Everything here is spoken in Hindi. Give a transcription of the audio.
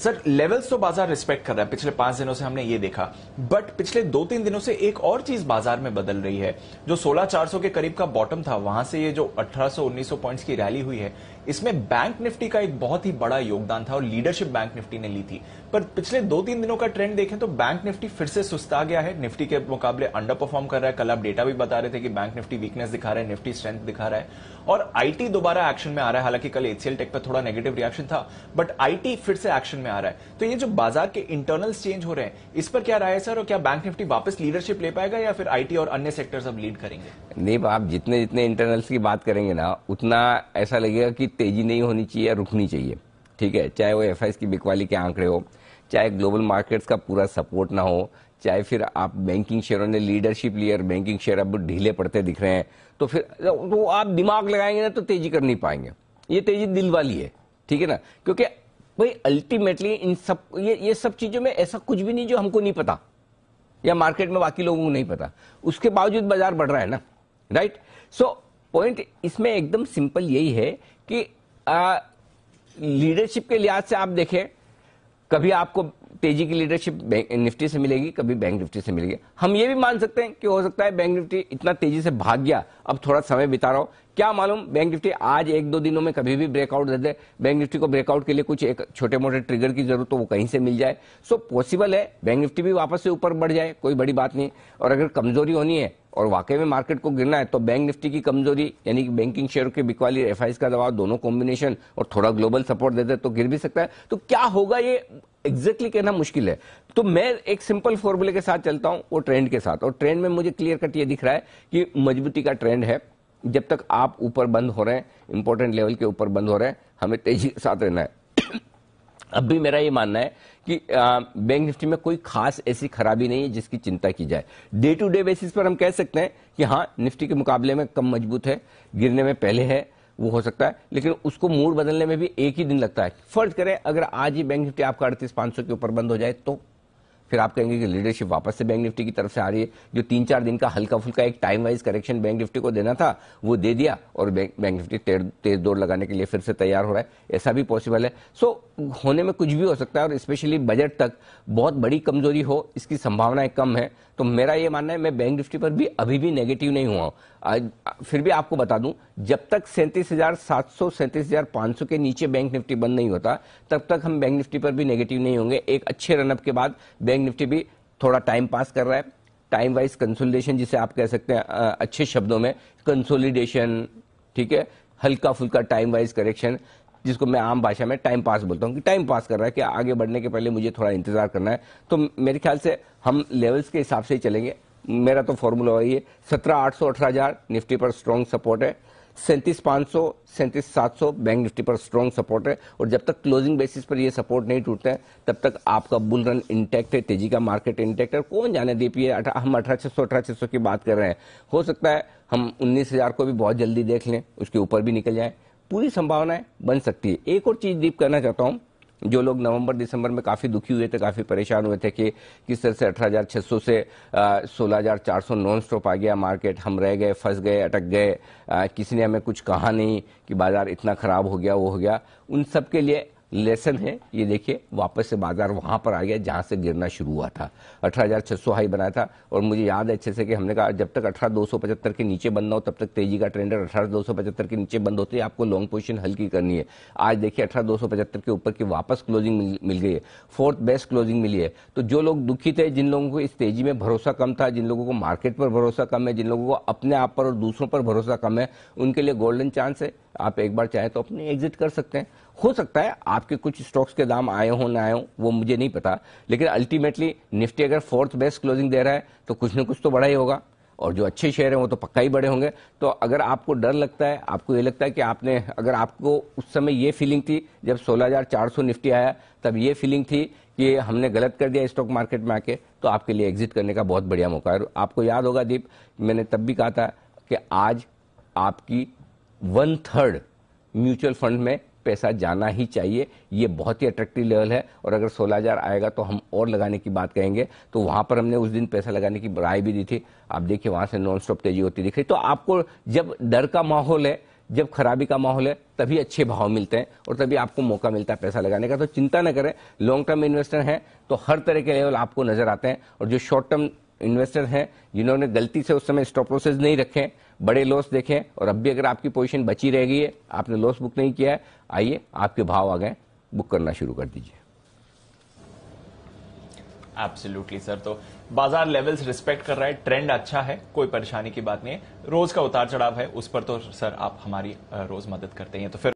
सर लेवल्स तो बाजार रिस्पेक्ट कर रहा है पिछले पांच दिनों से हमने ये देखा बट पिछले दो तीन दिनों से एक और चीज बाजार में बदल रही है जो 16400 के करीब का बॉटम था वहां से ये जो 1800-1900 पॉइंट्स की रैली हुई है इसमें बैंक निफ्टी का एक बहुत ही बड़ा योगदान था और लीडरशिप बैंक निफ्टी ने ली थी पर पिछले दो तीन दिनों का ट्रेंड देखें तो बैंक निफ्टी फिर से सुस्ता गया है निफ्टी के मुकाबले अंडर परफॉर्म कर रहा है कल आप डेटा भी बता रहे थे कि बैंक निफ्टी वीकनेस दिखा रहा है निफ्टी स्ट्रेंथ दिखा रहा है और आईटी दोबारा एक्शन में आ रहा है हालांकि कल एचसीएल टेक पर थोड़ा नेगेटिव रिएक्शन था बट आईटी फिर से एक्शन में आ रहा है तो ये जो बाजार के इंटरनल चेंज हो रहे हैं इस पर क्या राय है सर और क्या बैंक निफ्टी वापस लीडरशिप ले पाएगा या फिर आईटी और अन्य सेक्टर्स अब लीड करेंगे नहीं आप जितने जितने इंटरनल्स की बात करेंगे ना उतना ऐसा लगेगा कि तेजी नहीं होनी चाहिए या रुकनी चाहिए ठीक है चाहे वो एफ की बिकवाली के आंकड़े हो चाहे ग्लोबल मार्केट्स का पूरा सपोर्ट ना हो चाहे फिर आप बैंकिंग शेयरों ने लीडरशिप लिया और बैंकिंग शेयर अब ढीले पड़ते दिख रहे हैं तो फिर तो आप दिमाग लगाएंगे ना तो तेजी कर नहीं पाएंगे ये तेजी दिल वाली है ठीक है ना क्योंकि भाई अल्टीमेटली इन सब ये ये सब चीज़ों में ऐसा कुछ भी नहीं जो हमको नहीं पता या मार्केट में बाकी लोगों को नहीं पता उसके बावजूद बाजार बढ़ रहा है ना राइट सो पॉइंट इसमें एकदम सिंपल यही है कि लीडरशिप के लिहाज से आप देखें कभी आपको तेजी की लीडरशिप निफ्टी से मिलेगी कभी बैंक निफ्टी से मिलेगी हम ये भी मान सकते हैं कि हो सकता है बैंक निफ्टी इतना तेजी से भाग गया अब थोड़ा समय बिता रहा हूं क्या मालूम बैंक निफ्टी आज एक दो दिनों में कभी भी ब्रेकआउट दे दे बैंक निफ्टी को ब्रेकआउट के लिए कुछ एक छोटे मोटे ट्रिगर की जरूरत हो तो वो कहीं से मिल जाए सो पॉसिबल है बैंक निफ्टी भी वापस से ऊपर बढ़ जाए कोई बड़ी बात नहीं और अगर कमजोरी होनी है और वाकई में मार्केट को गिरना है तो बैंक निफ्टी की कमजोरी यानी कि बैंकिंग शेयर के बिकवाली एफ का दबाव दोनों कॉम्बिनेशन और थोड़ा ग्लोबल सपोर्ट देते तो गिर भी सकता है तो क्या होगा ये एग्जैक्टली exactly कहना मुश्किल है तो मैं एक सिंपल फॉर्मूले के साथ चलता हूं वो ट्रेंड के साथ और ट्रेंड में मुझे क्लियर कट ये दिख रहा है कि मजबूती का ट्रेंड है जब तक आप ऊपर बंद हो रहे हैं इंपॉर्टेंट लेवल के ऊपर बंद हो रहे हैं हमें तेजी के साथ रहना है अब भी मेरा ये मानना है कि बैंक निफ्टी में कोई खास ऐसी खराबी नहीं है जिसकी चिंता की जाए डे टू डे बेसिस पर हम कह सकते हैं कि हाँ निफ्टी के मुकाबले में कम मजबूत है गिरने में पहले है वो हो सकता है लेकिन उसको मूड बदलने में भी एक ही दिन लगता है फर्ज करें अगर आज ही बैंक निफ्टी आपका अड़तीस पांच के ऊपर बंद हो जाए तो फिर आप कहेंगे कि लीडरशिप वापस से बैंक निफ्टी की तरफ से आ रही है जो तीन चार दिन का हल्का फुल्का एक time wise correction Bank Nifty को देना था वो दे दिया और बैंक निफ्टी तेज दौड़ लगाने के लिए फिर से तैयार हो रहा है ऐसा भी पॉसिबल है सो होने में कुछ भी हो सकता है और स्पेशली बजट तक बहुत बड़ी कमजोरी हो इसकी संभावनाएं कम है तो मेरा ये मानना है मैं बैंक निफ्टी पर भी अभी भी नेगेटिव नहीं हुआ आज फिर भी आपको बता दूं जब तक सैंतीस हजार सात सौ सैंतीस हजार पांच सौ के नीचे बैंक निफ्टी बंद नहीं होता तब तक हम बैंक निफ्टी पर भी नेगेटिव नहीं होंगे एक अच्छे रनअप के बाद बैंक बैंक निफ्टी भी थोड़ा टाइम पास कर रहा है टाइम वाइज कंसोलिडेशन जिसे आप कह सकते हैं अच्छे शब्दों में कंसोलिडेशन ठीक है हल्का फुल्का टाइम वाइज करेक्शन जिसको मैं आम भाषा में टाइम पास बोलता हूँ कि टाइम पास कर रहा है कि आगे बढ़ने के पहले मुझे थोड़ा इंतजार करना है तो मेरे ख्याल से हम लेवल्स के हिसाब से ही चलेंगे मेरा तो फॉर्मूला वही है सत्रह आठ सौ अठारह हजार निफ्टी पर स्ट्रॉन्ग सपोर्ट है सैंतीस पाँच सौ सैंतीस सात सौ बैंक निफ्टी पर स्ट्रॉन्ग सपोर्ट है और जब तक क्लोजिंग बेसिस पर ये सपोर्ट नहीं टूटता है तब तक आपका बुल रन इंटैक्ट है तेजी का मार्केट इंटैक्ट है कौन जाने दीपी है हम अठारह सौ अठारह सौ की बात कर रहे हैं हो सकता है हम उन्नीस हज़ार को भी बहुत जल्दी देख लें उसके ऊपर भी निकल जाए पूरी संभावनाएं बन सकती है एक और चीज़ डीप करना चाहता हूँ जो लोग नवंबर दिसंबर में काफ़ी दुखी हुए थे काफ़ी परेशान हुए थे कि किस तरह से 18,600 से 16,400 नॉन स्टॉप आ गया मार्केट हम रह गए फंस गए अटक गए किसी ने हमें कुछ कहा नहीं कि बाज़ार इतना ख़राब हो गया वो हो गया उन सब के लिए लेसन है ये देखिए वापस से बाजार वहां पर आ गया जहां से गिरना शुरू हुआ था अठारह हाई बनाया था और मुझे याद है अच्छे से कि हमने कहा जब तक अठारह के नीचे बंद ना हो तब तक तेजी का ट्रेंडर अठारह के नीचे बंद होते आपको लॉन्ग पोजिशन हल्की करनी है आज देखिए अठारह के ऊपर की वापस क्लोजिंग मिल, गई है फोर्थ बेस्ट क्लोजिंग मिली है तो जो लोग दुखी थे जिन लोगों को इस तेजी में भरोसा कम था जिन लोगों को मार्केट पर भरोसा कम है जिन लोगों को अपने आप पर और दूसरों पर भरोसा कम है उनके लिए गोल्डन चांस है आप एक बार चाहें तो अपनी एग्जिट कर सकते हैं हो सकता है आपके कुछ स्टॉक्स के दाम आए हो ना आए हो वो मुझे नहीं पता लेकिन अल्टीमेटली निफ्टी अगर फोर्थ बेस्ट क्लोजिंग दे रहा है तो कुछ ना कुछ तो बड़ा ही होगा और जो अच्छे शेयर हैं वो तो पक्का ही बड़े होंगे तो अगर आपको डर लगता है आपको ये लगता है कि आपने अगर आपको उस समय ये फीलिंग थी जब 16,400 निफ्टी आया तब ये फीलिंग थी कि हमने गलत कर दिया स्टॉक मार्केट में आके तो आपके लिए एग्जिट करने का बहुत बढ़िया मौका है आपको याद होगा दीप मैंने तब भी कहा था कि आज आपकी वन थर्ड म्यूचुअल फंड में पैसा जाना ही चाहिए ये बहुत ही अट्रैक्टिव लेवल है और अगर 16000 आएगा तो हम और लगाने की बात कहेंगे तो वहां पर हमने उस दिन पैसा लगाने की राय भी दी थी आप देखिए वहां से नॉन स्टॉप तेजी होती दिख रही तो आपको जब डर का माहौल है जब खराबी का माहौल है तभी अच्छे भाव मिलते हैं और तभी आपको मौका मिलता है पैसा लगाने का तो चिंता न करें लॉन्ग टर्म इन्वेस्टर हैं तो हर तरह के लेवल आपको नजर आते हैं और जो शॉर्ट टर्म इन्वेस्टर हैं जिन्होंने गलती से उस समय स्टॉप लॉसेज नहीं रखे बड़े लॉस देखे और अब भी अगर आपकी पोजिशन बची रह गई है आपने लॉस बुक नहीं किया है आइए आपके भाव आ गए बुक करना शुरू कर दीजिए एब्सोल्युटली सर तो बाजार लेवल्स रिस्पेक्ट कर रहा है ट्रेंड अच्छा है कोई परेशानी की बात नहीं है रोज का उतार चढ़ाव है उस पर तो सर आप हमारी रोज मदद करते हैं तो फिर